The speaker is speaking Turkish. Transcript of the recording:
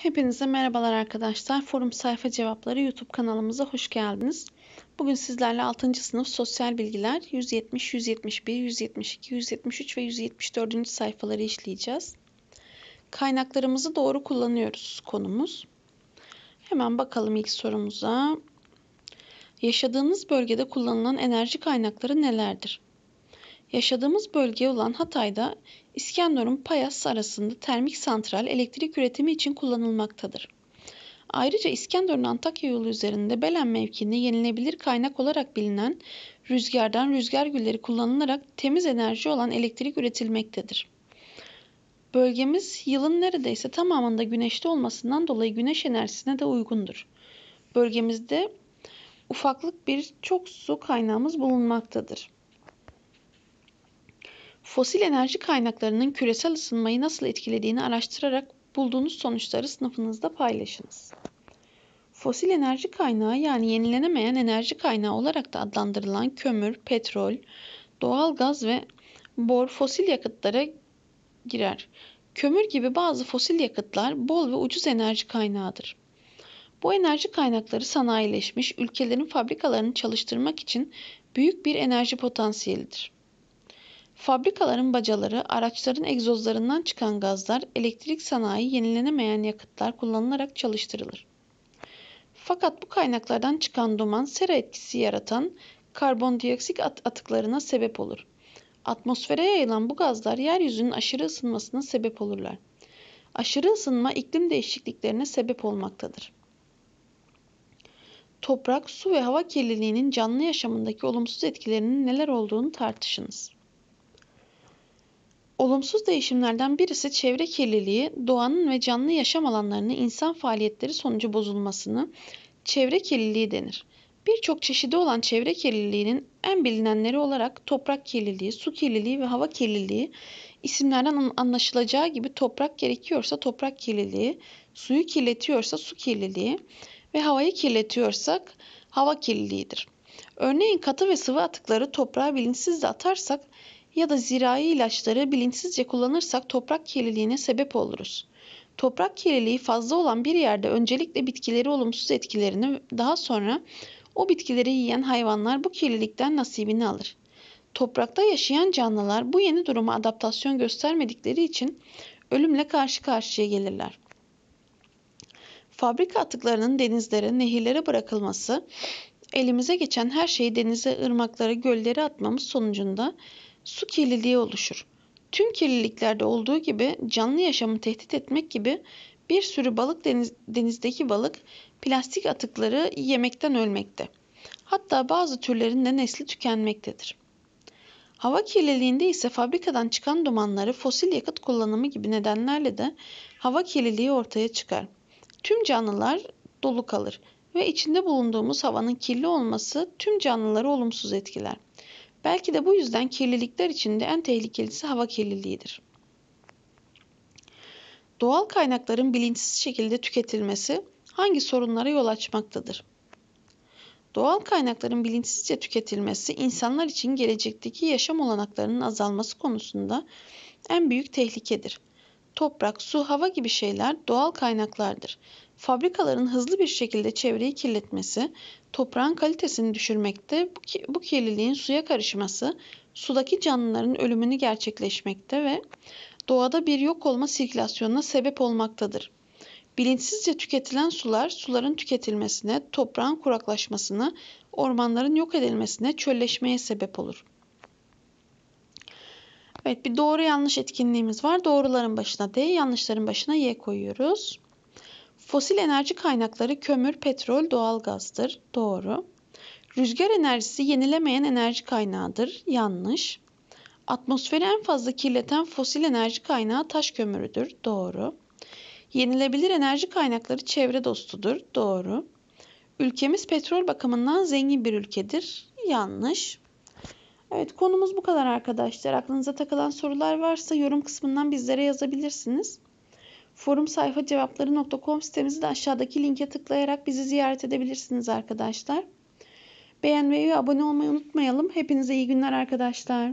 Hepinize merhabalar arkadaşlar. Forum Sayfa Cevapları YouTube kanalımıza hoş geldiniz. Bugün sizlerle 6. sınıf sosyal bilgiler 170, 171, 172, 173 ve 174. sayfaları işleyeceğiz. Kaynaklarımızı doğru kullanıyoruz konumuz. Hemen bakalım ilk sorumuza. Yaşadığınız bölgede kullanılan enerji kaynakları nelerdir? Yaşadığımız bölge olan Hatay'da İskenderun Payas arasında termik santral elektrik üretimi için kullanılmaktadır. Ayrıca İskenderun Antakya yolu üzerinde Belen mevkiinde yenilebilir kaynak olarak bilinen rüzgardan rüzgar gülleri kullanılarak temiz enerji olan elektrik üretilmektedir. Bölgemiz yılın neredeyse tamamında güneşli olmasından dolayı güneş enerjisine de uygundur. Bölgemizde ufaklık bir çok su kaynağımız bulunmaktadır fosil enerji kaynaklarının küresel ısınmayı nasıl etkilediğini araştırarak bulduğunuz sonuçları sınıfınızda paylaşınız. Fosil enerji kaynağı yani yenilenemeyen enerji kaynağı olarak da adlandırılan kömür, petrol, doğal gaz ve bor fosil yakıtlara girer. Kömür gibi bazı fosil yakıtlar bol ve ucuz enerji kaynağıdır. Bu enerji kaynakları sanayileşmiş ülkelerin fabrikalarını çalıştırmak için büyük bir enerji potansiyelidir. Fabrikaların bacaları, araçların egzozlarından çıkan gazlar, elektrik sanayi, yenilenemeyen yakıtlar kullanılarak çalıştırılır. Fakat bu kaynaklardan çıkan duman sera etkisi yaratan karbondioksit atıklarına sebep olur. Atmosfere yayılan bu gazlar yeryüzünün aşırı ısınmasına sebep olurlar. Aşırı ısınma iklim değişikliklerine sebep olmaktadır. Toprak, su ve hava kirliliğinin canlı yaşamındaki olumsuz etkilerinin neler olduğunu tartışınız. Olumsuz değişimlerden birisi çevre kirliliği, doğanın ve canlı yaşam alanlarının insan faaliyetleri sonucu bozulmasını çevre kirliliği denir. Birçok çeşidi olan çevre kirliliğinin en bilinenleri olarak toprak kirliliği, su kirliliği ve hava kirliliği isimlerden anlaşılacağı gibi toprak gerekiyorsa toprak kirliliği, suyu kirletiyorsa su kirliliği ve havayı kirletiyorsak hava kirliliğidir. Örneğin katı ve sıvı atıkları toprağa bilinçsizce atarsak ya da zirai ilaçları bilinçsizce kullanırsak toprak kirliliğine sebep oluruz. Toprak kirliliği fazla olan bir yerde öncelikle bitkileri olumsuz etkilerini daha sonra o bitkileri yiyen hayvanlar bu kirlilikten nasibini alır. Toprakta yaşayan canlılar bu yeni duruma adaptasyon göstermedikleri için ölümle karşı karşıya gelirler. Fabrika atıklarının denizlere, nehirlere bırakılması, elimize geçen her şeyi denize, ırmaklara, göllere atmamız sonucunda su kirliliği oluşur. Tüm kirliliklerde olduğu gibi canlı yaşamı tehdit etmek gibi bir sürü balık deniz, denizdeki balık plastik atıkları yemekten ölmekte. Hatta bazı türlerin de nesli tükenmektedir. Hava kirliliğinde ise fabrikadan çıkan dumanları fosil yakıt kullanımı gibi nedenlerle de hava kirliliği ortaya çıkar. Tüm canlılar dolu kalır ve içinde bulunduğumuz havanın kirli olması tüm canlıları olumsuz etkiler. Belki de bu yüzden kirlilikler içinde en tehlikelisi hava kirliliğidir. Doğal kaynakların bilinçsiz şekilde tüketilmesi hangi sorunlara yol açmaktadır? Doğal kaynakların bilinçsizce tüketilmesi insanlar için gelecekteki yaşam olanaklarının azalması konusunda en büyük tehlikedir. Toprak, su, hava gibi şeyler doğal kaynaklardır fabrikaların hızlı bir şekilde çevreyi kirletmesi, toprağın kalitesini düşürmekte, bu, ki, kirliliğin suya karışması, sudaki canlıların ölümünü gerçekleşmekte ve doğada bir yok olma sirkülasyonuna sebep olmaktadır. Bilinçsizce tüketilen sular, suların tüketilmesine, toprağın kuraklaşmasına, ormanların yok edilmesine, çölleşmeye sebep olur. Evet bir doğru yanlış etkinliğimiz var. Doğruların başına D, yanlışların başına Y koyuyoruz. Fosil enerji kaynakları kömür, petrol, doğalgazdır. Doğru. Rüzgar enerjisi yenilemeyen enerji kaynağıdır. Yanlış. Atmosferi en fazla kirleten fosil enerji kaynağı taş kömürüdür. Doğru. Yenilebilir enerji kaynakları çevre dostudur. Doğru. Ülkemiz petrol bakımından zengin bir ülkedir. Yanlış. Evet konumuz bu kadar arkadaşlar. Aklınıza takılan sorular varsa yorum kısmından bizlere yazabilirsiniz forum sayfa cevapları.com sitemizi de aşağıdaki linke tıklayarak bizi ziyaret edebilirsiniz arkadaşlar. Beğenmeyi ve abone olmayı unutmayalım. Hepinize iyi günler arkadaşlar.